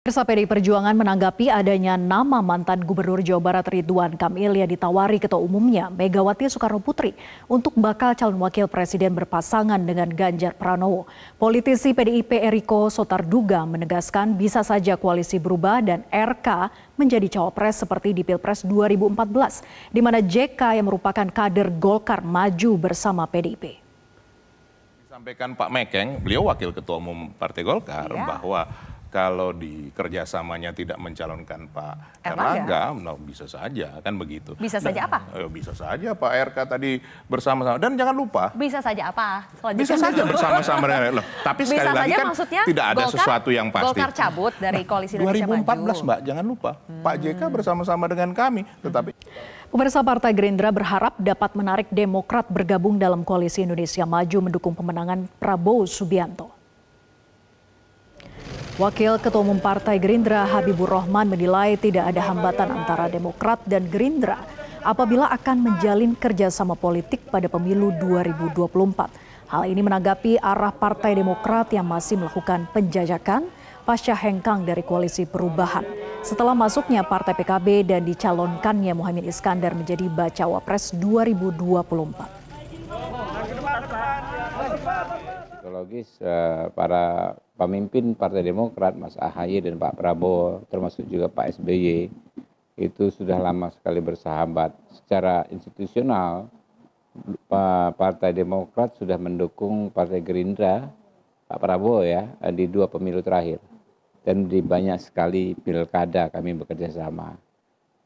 Pemirsa PDI Perjuangan menanggapi adanya nama mantan Gubernur Jawa Barat Ridwan Kamil yang ditawari Ketua Umumnya Megawati Soekarno Putri untuk bakal calon wakil presiden berpasangan dengan Ganjar Pranowo. Politisi PDIP Eriko Sotarduga menegaskan bisa saja koalisi berubah dan RK menjadi cawapres seperti di Pilpres 2014 di mana JK yang merupakan kader Golkar maju bersama PDIP. Disampaikan Pak Mekeng, beliau wakil ketua umum Partai Golkar ya. bahwa kalau di kerjasamanya tidak mencalonkan Pak Erlangga, Nah, bisa saja kan begitu. Bisa nah, saja apa? Eh, bisa saja Pak RK tadi bersama-sama dan jangan lupa. Bisa saja apa? Selanjutnya bisa saja bersama-sama dengan loh. Tapi bisa sekali lagi kan tidak ada Golkar, sesuatu yang pasti. Golkar cabut dari nah, koalisi Indonesia 2014 Maju. Mbak, jangan lupa hmm. Pak JK hmm. bersama-sama dengan kami, tetapi. Pemirsa Partai Gerindra berharap dapat menarik Demokrat bergabung dalam koalisi Indonesia Maju mendukung pemenangan Prabowo Subianto. Wakil Ketua Umum Partai Gerindra Habibur Rahman menilai tidak ada hambatan antara Demokrat dan Gerindra apabila akan menjalin kerjasama politik pada pemilu 2024. Hal ini menanggapi arah Partai Demokrat yang masih melakukan penjajakan pasca hengkang dari koalisi perubahan. Setelah masuknya Partai PKB dan dicalonkannya Muhammad Iskandar menjadi bacawa pres 2024 logis eh, para pemimpin Partai Demokrat, Mas Ahaye dan Pak Prabowo, termasuk juga Pak SBY, itu sudah lama sekali bersahabat. Secara institusional, Partai Demokrat sudah mendukung Partai Gerindra, Pak Prabowo ya, di dua pemilu terakhir. Dan di banyak sekali pilkada kami bekerja sama.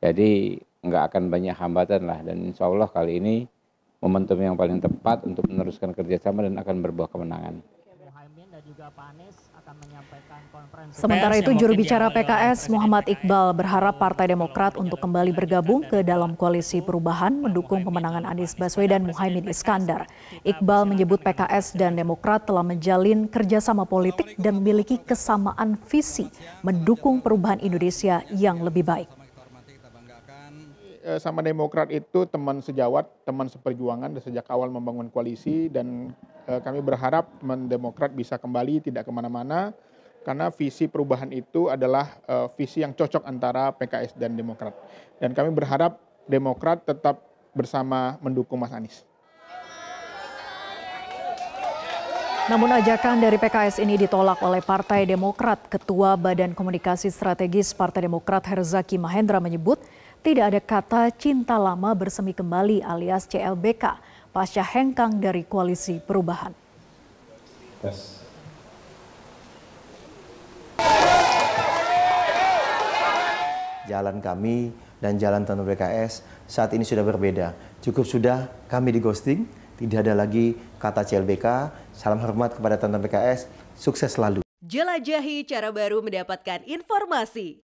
Jadi nggak akan banyak hambatan lah dan insya Allah kali ini momentum yang paling tepat untuk meneruskan kerjasama dan akan berbuah kemenangan. Sementara itu juru bicara PKS Muhammad Iqbal berharap Partai Demokrat untuk kembali bergabung ke dalam koalisi perubahan mendukung pemenangan Anies Baswedan Muhaimin Iskandar. Iqbal menyebut PKS dan Demokrat telah menjalin kerjasama politik dan memiliki kesamaan visi mendukung perubahan Indonesia yang lebih baik. Eh, sama Demokrat itu teman sejawat, teman seperjuangan sejak awal membangun koalisi dan eh, kami berharap teman Demokrat bisa kembali tidak kemana-mana karena visi perubahan itu adalah eh, visi yang cocok antara PKS dan Demokrat. Dan kami berharap Demokrat tetap bersama mendukung Mas Anies. Namun ajakan dari PKS ini ditolak oleh Partai Demokrat. Ketua Badan Komunikasi Strategis Partai Demokrat Herzaki Mahendra menyebut tidak ada kata cinta lama bersemi kembali alias CLBK pasca hengkang dari koalisi perubahan. Yes. Jalan kami dan jalan tentu BKS saat ini sudah berbeda. Cukup sudah kami di ghosting, tidak ada lagi kata CLBK. Salam hormat kepada teman BKS, sukses selalu. Jelajahi cara baru mendapatkan informasi.